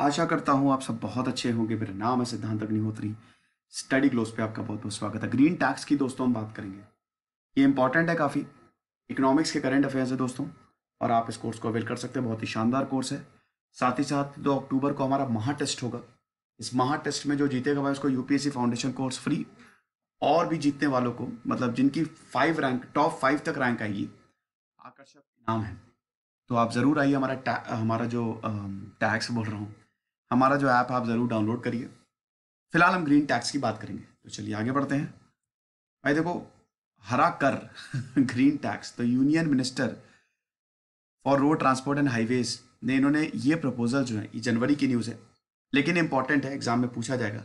आशा करता हूँ आप सब बहुत अच्छे होंगे मेरा नाम है सिद्धांत अग्निहोत्री स्टडी क्लोज पे आपका बहुत बहुत स्वागत है ग्रीन टैक्स की दोस्तों हम बात करेंगे ये इंपॉर्टेंट है काफ़ी इकोनॉमिक्स के करंट अफेयर्स है दोस्तों और आप इस कोर्स को अवेल कर सकते हैं बहुत ही शानदार कोर्स है साथ ही साथ दो अक्टूबर को हमारा महा टेस्ट होगा इस महा टेस्ट में जो जीतेगा भाई उसको यूपीएससी फाउंडेशन कोर्स फ्री और भी जीतने वालों को मतलब जिनकी फाइव रैंक टॉप फाइव तक रैंक आएगी आकर्षक इनाम है तो आप ज़रूर आइए हमारा हमारा जो टैक्स बोल रहा हूँ हमारा जो ऐप आप ज़रूर डाउनलोड करिए फिलहाल हम ग्रीन टैक्स की बात करेंगे तो चलिए आगे बढ़ते हैं भाई देखो हरा कर ग्रीन टैक्स तो union minister for road transport and highways ने इन्होंने ये प्रपोजल जो है ये जनवरी की न्यूज़ है लेकिन इंपॉर्टेंट है एग्जाम में पूछा जाएगा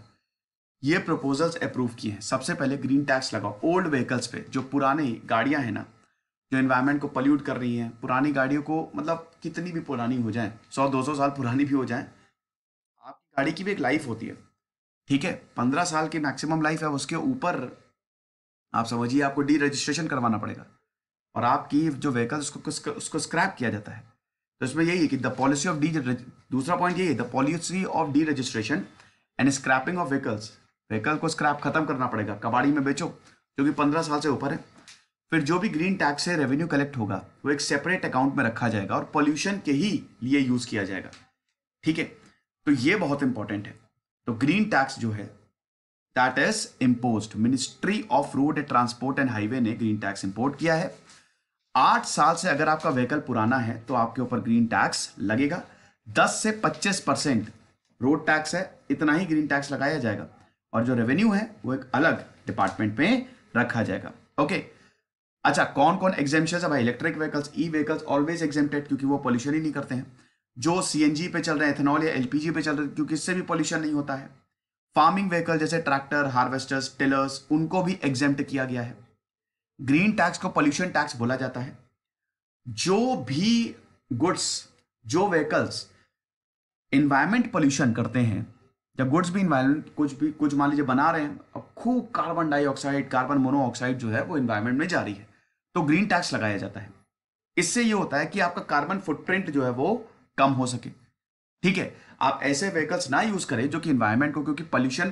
ये प्रपोजल्स अप्रूव किए हैं सबसे पहले ग्रीन टैक्स लगाओ ओल्ड व्हीकल्स पे जो पुरानी गाड़ियां हैं ना जो इन्वायरमेंट को पल्यूट कर रही हैं पुरानी गाड़ियों को मतलब कितनी भी पुरानी हो जाएं सौ दो सौ साल पुरानी भी हो जाएं गाड़ी की भी एक लाइफ होती है ठीक है पंद्रह साल की मैक्सिमम लाइफ है उसके ऊपर आप समझिए आपको डी रजिस्ट्रेशन करवाना पड़ेगा और आपकी जो व्हीकल उसको उसको स्क्रैप किया जाता है तो इसमें यही है कि द पॉलिसी ऑफ डी दूसरा पॉइंट यही है the policy of the registration and scrapping of vehicles vehicle को स्क्रैप खत्म करना पड़ेगा कबाड़ी में बेचो जो कि पंद्रह साल से ऊपर है फिर जो भी ग्रीन टैक्स से रेवेन्यू कलेक्ट होगा वो एक सेपरेट अकाउंट में रखा जाएगा और पॉल्यूशन के ही लिए यूज किया जाएगा ठीक है तो ये बहुत इंपॉर्टेंट है तो ग्रीन टैक्स जो है that is impose ministry of road and transport and highway ने ग्रीन टैक्स इंपोर्ट किया है आठ साल से अगर आपका व्हीकल पुराना है तो आपके ऊपर ग्रीन टैक्स लगेगा दस से पच्चीस परसेंट रोड टैक्स है इतना ही ग्रीन टैक्स लगाया जाएगा और जो रेवेन्यू है वो एक अलग डिपार्टमेंट में रखा जाएगा ओके अच्छा कौन कौन एग्जेम्शन है भाई electric vehicles E vehicles always exempted क्योंकि वो पॉल्यूशन ही नहीं करते हैं जो सीएनजी पे चल रहे हैं एथेनॉल या एलपीजी पे चल रहे हैं क्योंकि इससे भी पॉल्यूशन नहीं होता है फार्मिंग व्हीकल जैसे ट्रैक्टर हार्वेस्टर्स टिलर्स उनको भी एग्जेम्प्ट किया गया है ग्रीन टैक्स को पॉल्यूशन टैक्स बोला जाता है जो भी गुड्स जो व्हीकल्स इन्वायरमेंट पॉल्यूशन करते हैं जब गुड्स भी इन्वायरमेंट कुछ भी कुछ मान लीजिए बना रहे हैं अब खूब कार्बन डाइऑक्साइड कार्बन मोनोऑक्साइड जो है वो इन्वायरमेंट में जा रही है तो ग्रीन टैक्स लगाया जाता है इससे ये होता है कि आपका कार्बन फुटप्रिंट जो है वो कम हो सके ठीक है आप ऐसे व्हीकल्स ना यूज करें जो कि इन्वायरमेंट को क्योंकि पॉल्यूशन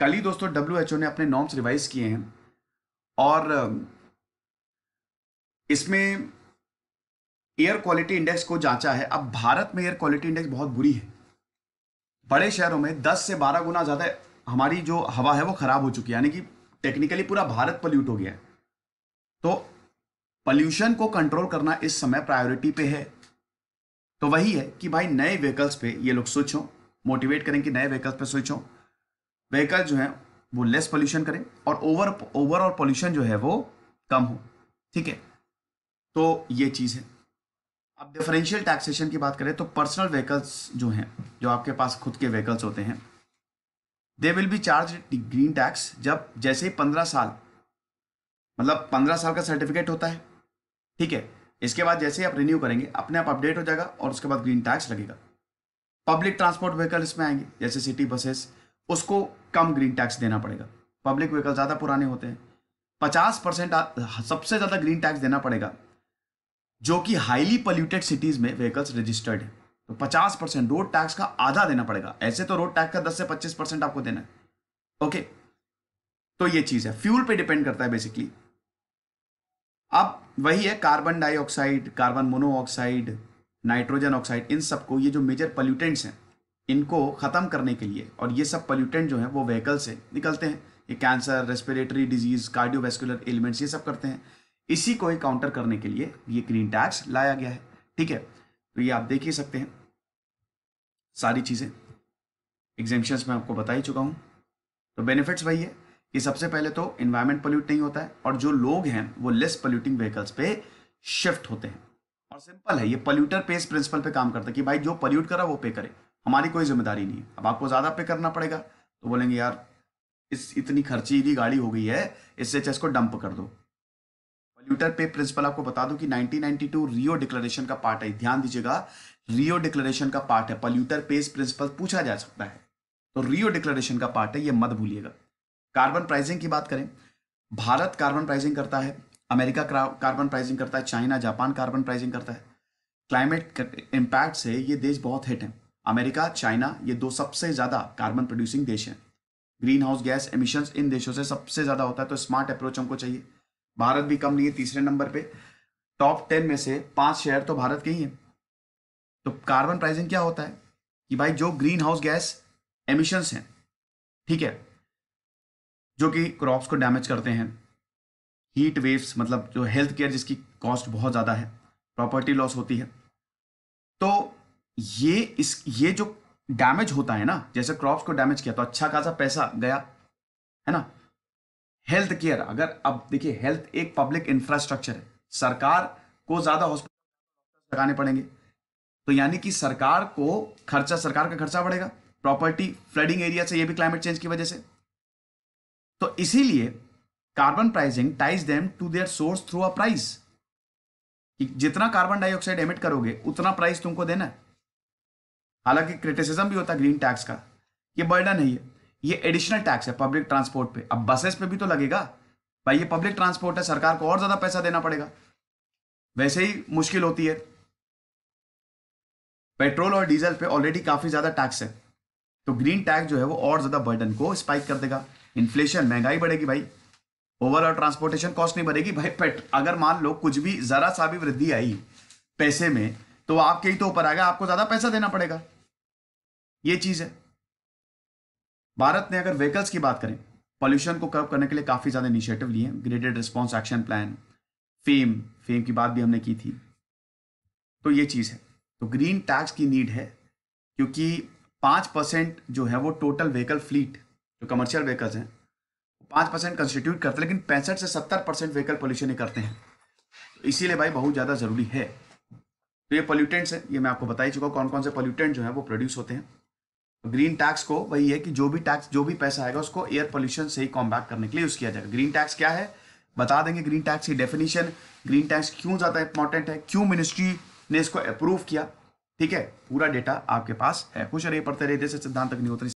कल ही दोस्तों डब्ल्यू ने अपने नॉर्म्स रिवाइज किए हैं और इसमें एयर क्वालिटी इंडेक्स को जांचा है अब भारत में एयर क्वालिटी इंडेक्स बहुत बुरी है बड़े शहरों में 10 से 12 गुना ज़्यादा हमारी जो हवा है वो ख़राब हो चुकी है यानी कि टेक्निकली पूरा भारत पोल्यूट हो गया है तो पल्यूशन को कंट्रोल करना इस समय प्रायोरिटी पे है तो वही है कि भाई नए व्हीकल्स पे ये लोग स्विच हों मोटिवेट करें कि नए व्हीकल्स पे स्विच हो व्हीकल जो है वो लेस पोल्यूशन करें और ओवर ओवरऑल पोल्यूशन जो है वो कम हो ठीक है तो ये चीज़ है अब डिफरेंशियल टैक्सेशन की बात करें तो पर्सनल व्हीकल्स जो हैं जो आपके पास खुद के व्हीकल्स होते हैं they will be charge green tax जब जैसे ही पंद्रह साल मतलब पंद्रह साल का सर्टिफिकेट होता है ठीक है इसके बाद जैसे ही आप रिन्यू करेंगे अपने आप अपडेट हो जाएगा और उसके बाद ग्रीन टैक्स लगेगा पब्लिक ट्रांसपोर्ट व्हीकल इसमें आएंगे जैसे सिटी बसेस उसको कम ग्रीन टैक्स देना पड़ेगा पब्लिक व्हीकल ज़्यादा पुराने होते हैं पचास परसेंट सबसे ज़्यादा ग्रीन टैक्स देना पड़ेगा जो कि हाईली पोल्यूटेड सिटीज़ में व्हीकल्स रजिस्टर्ड है तो पचास परसेंट रोड टैक्स का आधा देना पड़ेगा ऐसे तो रोड टैक्स का दस से पच्चीस परसेंट आपको देना है ओके तो ये चीज़ है फ्यूल पे डिपेंड करता है बेसिकली वही है carbon dioxide carbon monoxide nitrogen oxide इन सबको ये जो मेजर पल्यूटेंट्स हैं इनको ख़त्म करने के लिए और ये सब पल्यूटेंट जो हैं वो व्हीकल से निकलते हैं ये cancer respiratory diseases cardiovascular elements ये सब करते हैं इसी को ही काउंटर करने के लिए ये ग्रीन टैक्स लाया गया है ठीक है तो ये आप देख ही सकते हैं सारी चीज़ें एग्जेम्पन्स मैं आपको बता ही चुका हूँ तो बेनिफिट्स वही है कि सबसे पहले तो इन्वायरमेंट पोल्यूट नहीं होता है और जो लोग हैं वो लेस पोल्यूटिंग व्हीकल्स पे शिफ्ट होते हैं और सिंपल है ये पोल्यूटर पेस प्रिंसिपल पे काम करता है कि भाई जो पोल्यूट करा वो पे करे हमारी कोई जिम्मेदारी नहीं है अब आपको ज़्यादा पे करना पड़ेगा तो बोलेंगे यार इस इतनी खर्चीली गाड़ी हो गई है इससे अच्छा इसको डंप कर दो पोल्यूटर पे प्रिंसिपल आपको बता दो कि 1992 रियो डिक्लेरेशन का पार्ट है ध्यान दीजिएगा रियो डिक्लेरेशन का पार्ट है पोल्यूटर पेस प्रिंसिपल पूछा जा सकता है तो रियो डिक्लेरेशन का पार्ट है ये मत भूलिएगा कार्बन प्राइसिंग की बात करें भारत कार्बन प्राइसिंग करता है अमेरिका कार्बन प्राइसिंग करता है चाइना जापान कार्बन प्राइसिंग करता है क्लाइमेट इम्पैक्ट से ये देश बहुत हिट हैं अमेरिका चाइना ये दो सबसे ज़्यादा कार्बन प्रोड्यूसिंग देश हैं ग्रीन हाउस गैस एमिशन इन देशों से सबसे ज़्यादा होता है तो स्मार्ट अप्रोच हमको चाहिए भारत भी कम नहीं है तीसरे नंबर पे टॉप टेन में से पांच शेयर तो भारत के ही हैं तो कार्बन प्राइसिंग क्या होता है कि भाई जो ग्रीन हाउस गैस एमिशंस हैं ठीक है जो कि क्रॉप्स को डैमेज करते हैं हीट वेव्स मतलब जो हेल्थ केयर जिसकी कॉस्ट बहुत ज़्यादा है प्रॉपर्टी लॉस होती है तो ये इस ये जो डैमेज होता है ना जैसे क्रॉप्स को डैमेज किया तो अच्छा खासा पैसा गया है ना हेल्थ केयर अगर अब देखिए हेल्थ एक पब्लिक इंफ्रास्ट्रक्चर है सरकार को ज़्यादा हॉस्पिटल लगाने पड़ेंगे तो यानी कि सरकार को खर्चा सरकार का खर्चा बढ़ेगा प्रॉपर्टी फ्लडिंग एरिया से ये भी क्लाइमेट चेंज की वजह से तो इसीलिए carbon pricing ties them to their source through a price जितना कार्बन डाइऑक्साइड एमिट करोगे उतना प्राइस तुमको देना है हालांकि क्रिटिसिज्म भी होता है ग्रीन टैक्स का ये बर्डन है ये ये एडिशनल टैक्स है पब्लिक ट्रांसपोर्ट पे अब बसेस पे भी तो लगेगा भाई ये पब्लिक ट्रांसपोर्ट है सरकार को और ज्यादा पैसा देना पड़ेगा वैसे ही मुश्किल होती है पेट्रोल और डीजल पे ऑलरेडी काफी ज्यादा टैक्स है तो ग्रीन टैक्स जो है वो और ज्यादा बर्डन को स्पाइक कर देगा इन्फ्लेशन महंगाई बढ़ेगी भाई ओवरऑल ट्रांसपोर्टेशन कॉस्ट नहीं बढ़ेगी भाई पेट अगर मान लो कुछ भी जरा सा भी वृद्धि आई पैसे में तो आपके ही तो ऊपर आएगा आपको ज्यादा पैसा देना पड़ेगा ये चीज है भारत ने अगर व्हीकल्स की बात करें पॉल्यूशन को कर्व करने के लिए काफी ज्यादा इनिशिएटिव लिए graded response action plan FAME FAME की बात भी हमने की थी तो ये चीज है तो ग्रीन टैक्स की नीड है क्योंकि पांच परसेंट जो है वो टोटल व्हीकल फ्लीट जो कमर्शियल व्हीकल्स हैं पाँच परसेंट कंस्टिट्यूट करते हैं लेकिन पैंसठ से सत्तर परसेंट व्हीकल पॉल्यूशन ही करते हैं तो इसीलिए भाई बहुत ज़्यादा ज़रूरी है तो ये पॉल्यूटेंट्स हैं ये मैं आपको बता ही चुका हूँ कौन कौन से पॉल्यूटेंट जो है वो प्रोड्यूस होते हैं तो ग्रीन टैक्स को वही है कि जो भी टैक्स जो भी पैसा आएगा उसको एयर पॉल्यूशन से ही कॉम्बैक करने के लिए यूज़ किया जाएगा ग्रीन टैक्स क्या है बता देंगे ग्रीन टैक्स की डेफिनेशन ग्रीन टैक्स क्यों ज़्यादा इंपॉर्टेंट है क्यों मिनिस्ट्री ने इसको अप्रूव किया ठीक है पूरा डेटा आपके पास है खुश रहिए पढ़ते रहिए जैसे सिद्धांत अग्निहोत्री